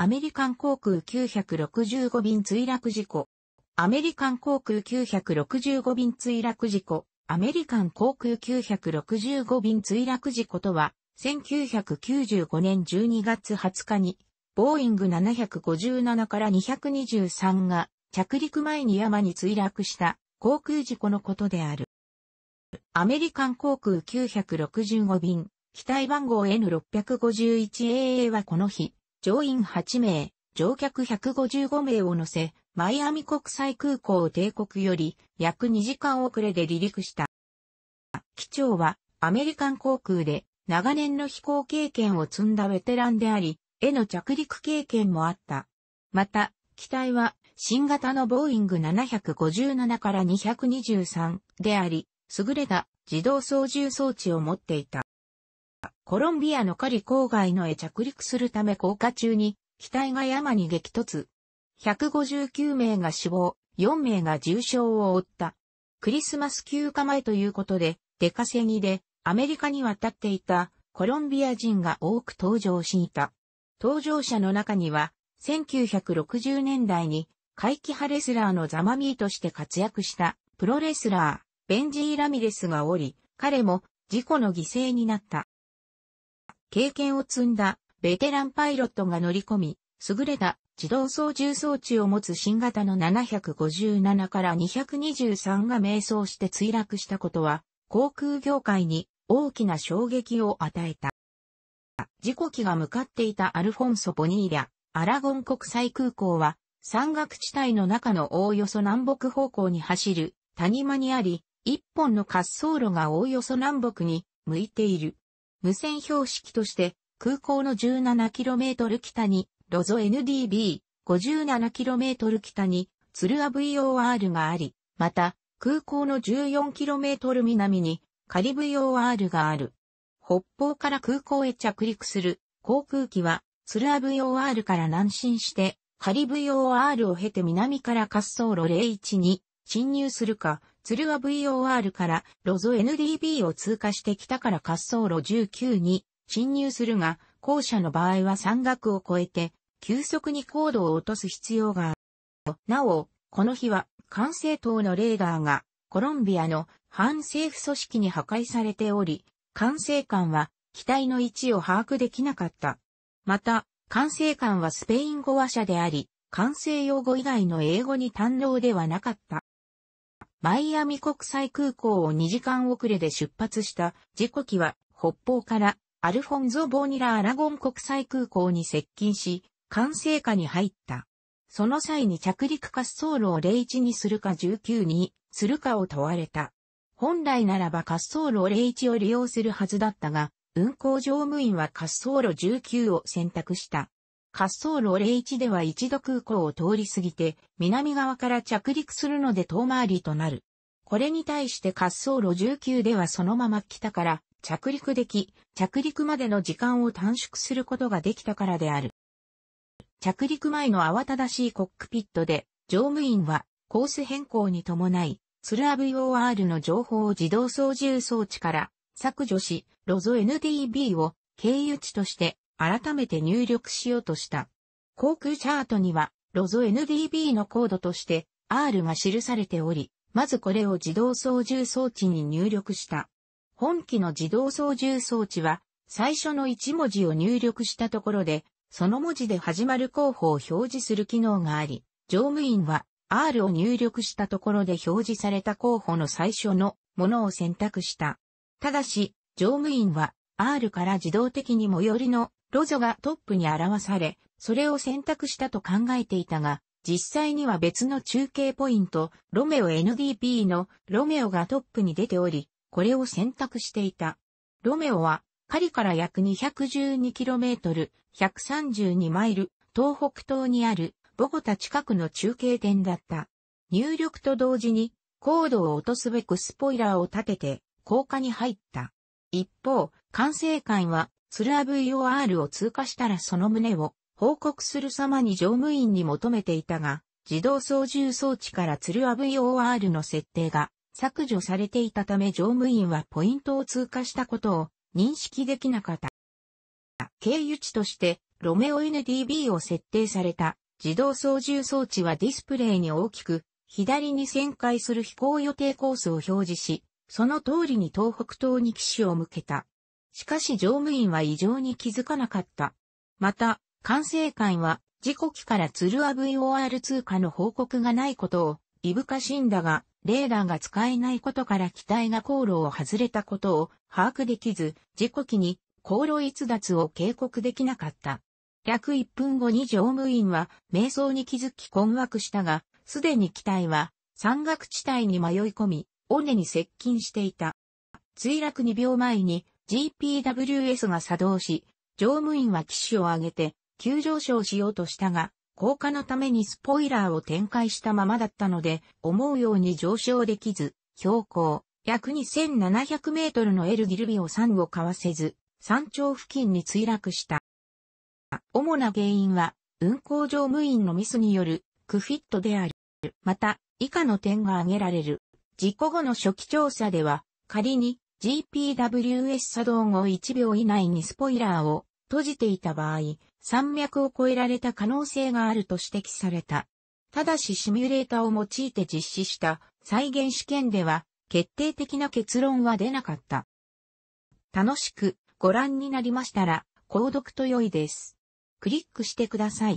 アメリカン航空965便墜落事故。アメリカン航空965便墜落事故。アメリカン航空965便墜落事故とは、1995年12月20日に、ボーイング757から223が着陸前に山に墜落した航空事故のことである。アメリカン航空965便、機体番号 N651AA はこの日、乗員8名、乗客155名を乗せ、マイアミ国際空港を帝国より約2時間遅れで離陸した。機長はアメリカン航空で長年の飛行経験を積んだベテランであり、への着陸経験もあった。また、機体は新型のボーイング757から223であり、優れた自動操縦装置を持っていた。コロンビアのカリ郊外のへ着陸するため降下中に、機体が山に激突。159名が死亡、4名が重傷を負った。クリスマス休暇前ということで、出稼ぎでアメリカに渡っていたコロンビア人が多く登場していた。登場者の中には、1960年代に怪奇派レスラーのザマミーとして活躍したプロレスラー、ベンジー・ラミレスがおり、彼も事故の犠牲になった。経験を積んだベテランパイロットが乗り込み、優れた自動操縦装置を持つ新型の757から223が迷走して墜落したことは、航空業界に大きな衝撃を与えた。事故機が向かっていたアルフォンソ・ボニーリャ、アラゴン国際空港は、山岳地帯の中のおおよそ南北方向に走る谷間にあり、一本の滑走路がおおよそ南北に向いている。無線標識として空港の 17km 北にロゾ NDB、57km 北にツルア VOR があり、また空港の 14km 南にカリ VOR がある。北方から空港へ着陸する航空機はツルア VOR から南進してカリ VOR を経て南から滑走路01に侵入するか、鶴は VOR からロゾ NDB を通過して北から滑走路19に侵入するが、後者の場合は山岳を越えて、急速に高度を落とす必要がある。なお、この日は、管制塔のレーダーが、コロンビアの反政府組織に破壊されており、管制官は、機体の位置を把握できなかった。また、管制官はスペイン語話者であり、管制用語以外の英語に堪能ではなかった。マイアミ国際空港を2時間遅れで出発した時刻機は北方からアルフォンゾ・ボーニラ・アラゴン国際空港に接近し、管制下に入った。その際に着陸滑走路を01にするか19にするかを問われた。本来ならば滑走路01を利用するはずだったが、運航乗務員は滑走路19を選択した。滑走路01では一度空港を通り過ぎて、南側から着陸するので遠回りとなる。これに対して滑走路19ではそのまま北から着陸でき、着陸までの時間を短縮することができたからである。着陸前の慌ただしいコックピットで、乗務員はコース変更に伴い、スラ VOR の情報を自動操縦装置から削除し、ロゾ NDB を経由地として改めて入力しようとした。航空チャートには、ロゾ NDB のコードとして R が記されており、まずこれを自動操縦装置に入力した。本機の自動操縦装置は、最初の1文字を入力したところで、その文字で始まる候補を表示する機能があり、乗務員は R を入力したところで表示された候補の最初のものを選択した。ただし、乗務員は R から自動的に最寄りのロジョがトップに表され、それを選択したと考えていたが、実際には別の中継ポイント、ロメオ NDP のロメオがトップに出ており、これを選択していた。ロメオは、狩りから約 212km、132マイル、東北東にあるボゴタ近くの中継点だった。入力と同時に、高度を落とすべくスポイラーを立てて、高架に入った。一方、管制官は鶴ルア VOR を通過したらその旨を報告する様に乗務員に求めていたが、自動操縦装置から鶴ルア VOR の設定が削除されていたため乗務員はポイントを通過したことを認識できなかった。経由地としてロメオ NDB を設定された自動操縦装置はディスプレイに大きく左に旋回する飛行予定コースを表示し、その通りに東北東に機種を向けた。しかし乗務員は異常に気づかなかった。また、管制官は事故機から鶴ア VOR 通過の報告がないことを、いぶかしんだが、レーダーが使えないことから機体が航路を外れたことを把握できず、事故機に航路逸脱を警告できなかった。約1分後に乗務員は迷走に気づき困惑したが、すでに機体は山岳地帯に迷い込み、尾根に接近していた。墜落2秒前に GPWS が作動し、乗務員は機種を上げて、急上昇しようとしたが、降下のためにスポイラーを展開したままだったので、思うように上昇できず、標高、約2700メートルのエルギルビオ3を交わせず、山頂付近に墜落した。主な原因は、運行乗務員のミスによる、クフィットである。また、以下の点が挙げられる。事故後の初期調査では、仮に GPWS 作動後1秒以内にスポイラーを閉じていた場合、山脈を越えられた可能性があると指摘された。ただしシミュレーターを用いて実施した再現試験では決定的な結論は出なかった。楽しくご覧になりましたら、購読と良いです。クリックしてください。